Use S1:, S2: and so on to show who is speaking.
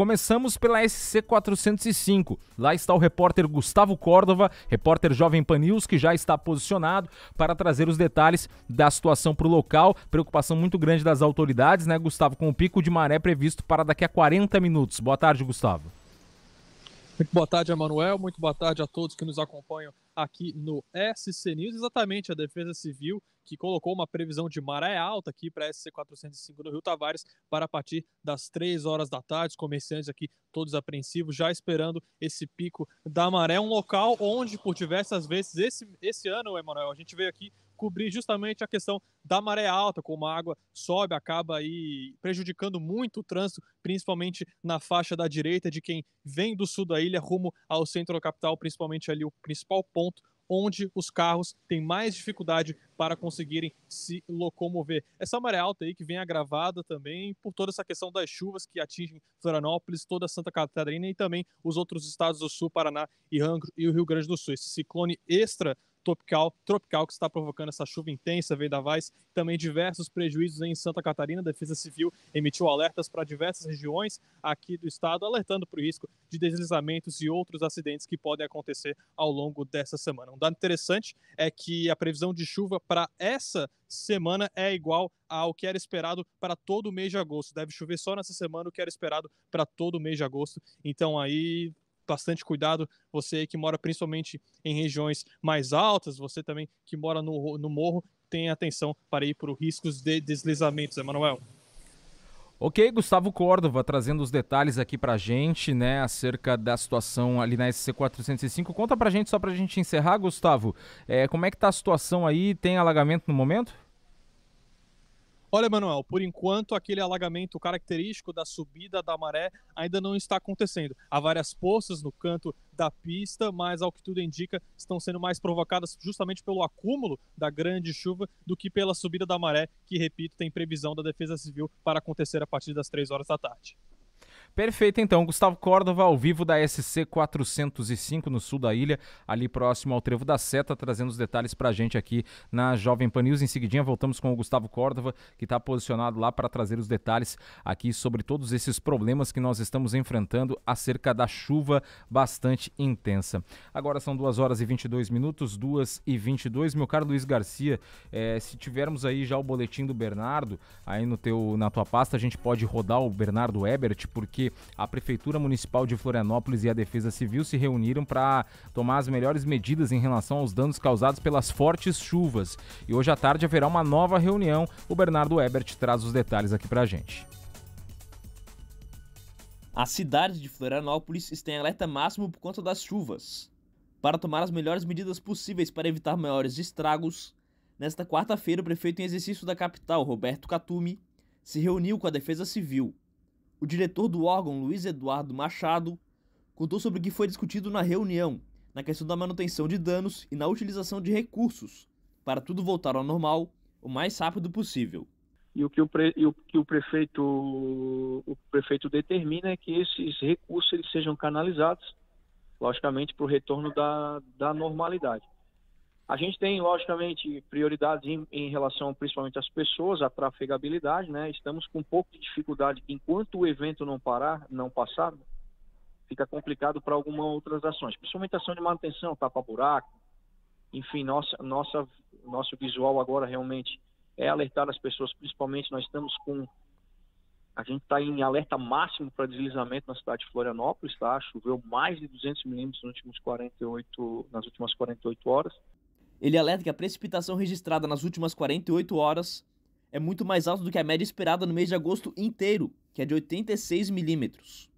S1: Começamos pela SC405. Lá está o repórter Gustavo Córdova, repórter Jovem Pan News, que já está posicionado para trazer os detalhes da situação para o local. Preocupação muito grande das autoridades, né, Gustavo, com o pico de maré previsto para daqui a 40 minutos. Boa tarde, Gustavo.
S2: Muito boa tarde, Emanuel. Muito boa tarde a todos que nos acompanham aqui no SC News. Exatamente, a Defesa Civil que colocou uma previsão de maré alta aqui para a SC 405 no Rio Tavares para a partir das 3 horas da tarde. Os comerciantes aqui todos apreensivos, já esperando esse pico da maré. Um local onde, por diversas vezes, esse, esse ano, Emanuel, a gente veio aqui cobrir justamente a questão da maré alta, como a água sobe, acaba aí prejudicando muito o trânsito, principalmente na faixa da direita de quem vem do sul da ilha rumo ao centro da capital, principalmente ali o principal ponto onde os carros têm mais dificuldade para conseguirem se locomover. Essa maré alta aí que vem agravada também por toda essa questão das chuvas que atingem Florianópolis, toda Santa Catarina e também os outros estados do Sul, Paraná e Rio Grande do Sul. Esse ciclone extra tropical, tropical que está provocando essa chuva intensa, veio da Vaz, também diversos prejuízos em Santa Catarina. A Defesa Civil emitiu alertas para diversas regiões aqui do estado, alertando para o risco de deslizamentos e outros acidentes que podem acontecer ao longo dessa semana. Um dado interessante é que a previsão de chuva para essa semana é igual ao que era esperado para todo o mês de agosto. Deve chover só nessa semana o que era esperado para todo o mês de agosto. Então aí bastante cuidado. Você que mora principalmente em regiões mais altas, você também que mora no, no morro, tenha atenção para ir para os riscos de deslizamentos, Emanuel.
S1: Ok, Gustavo Córdova trazendo os detalhes aqui a gente, né, acerca da situação ali na SC 405. Conta a gente, só para a gente encerrar, Gustavo, é, como é que está a situação aí? Tem alagamento no momento?
S2: Olha, Manuel, por enquanto aquele alagamento característico da subida da maré ainda não está acontecendo. Há várias poças no canto da pista, mas ao que tudo indica, estão sendo mais provocadas justamente pelo acúmulo da grande chuva do que pela subida da maré, que, repito, tem previsão da Defesa Civil para acontecer a partir das 3 horas da tarde.
S1: Perfeito, então. Gustavo Córdova, ao vivo da SC 405, no sul da ilha, ali próximo ao Trevo da Seta, trazendo os detalhes pra gente aqui na Jovem Pan News. Em seguidinha, voltamos com o Gustavo Córdova, que está posicionado lá para trazer os detalhes aqui sobre todos esses problemas que nós estamos enfrentando acerca da chuva bastante intensa. Agora são 2 horas e 22 minutos, 2 e 22. Meu caro Luiz Garcia, é, se tivermos aí já o boletim do Bernardo, aí no teu, na tua pasta, a gente pode rodar o Bernardo Ebert, porque a Prefeitura Municipal de Florianópolis e a Defesa Civil se reuniram para tomar as melhores medidas em relação aos danos causados pelas fortes chuvas. E hoje à tarde haverá uma nova reunião. O Bernardo Ebert traz os detalhes aqui para a gente.
S3: A cidade de Florianópolis está em alerta máximo por conta das chuvas. Para tomar as melhores medidas possíveis para evitar maiores estragos, nesta quarta-feira o prefeito em exercício da capital, Roberto Catume, se reuniu com a Defesa Civil, o diretor do órgão, Luiz Eduardo Machado, contou sobre o que foi discutido na reunião, na questão da manutenção de danos e na utilização de recursos, para tudo voltar ao normal o mais rápido possível.
S4: E o que o, pre, o, que o, prefeito, o prefeito determina é que esses recursos eles sejam canalizados, logicamente, para o retorno da, da normalidade. A gente tem, logicamente, prioridades em, em relação principalmente às pessoas, à trafegabilidade, né? Estamos com um pouco de dificuldade, enquanto o evento não parar, não passar, fica complicado para algumas outras ações, principalmente ação de manutenção, tapa-buraco, enfim, nossa, nossa, nosso visual agora realmente é alertar as pessoas, principalmente nós estamos com a gente está em alerta máximo para deslizamento na cidade de Florianópolis, tá? Choveu mais de 200 milímetros nas
S3: últimas 48 horas. Ele alerta que a precipitação registrada nas últimas 48 horas é muito mais alta do que a média esperada no mês de agosto inteiro, que é de 86 milímetros.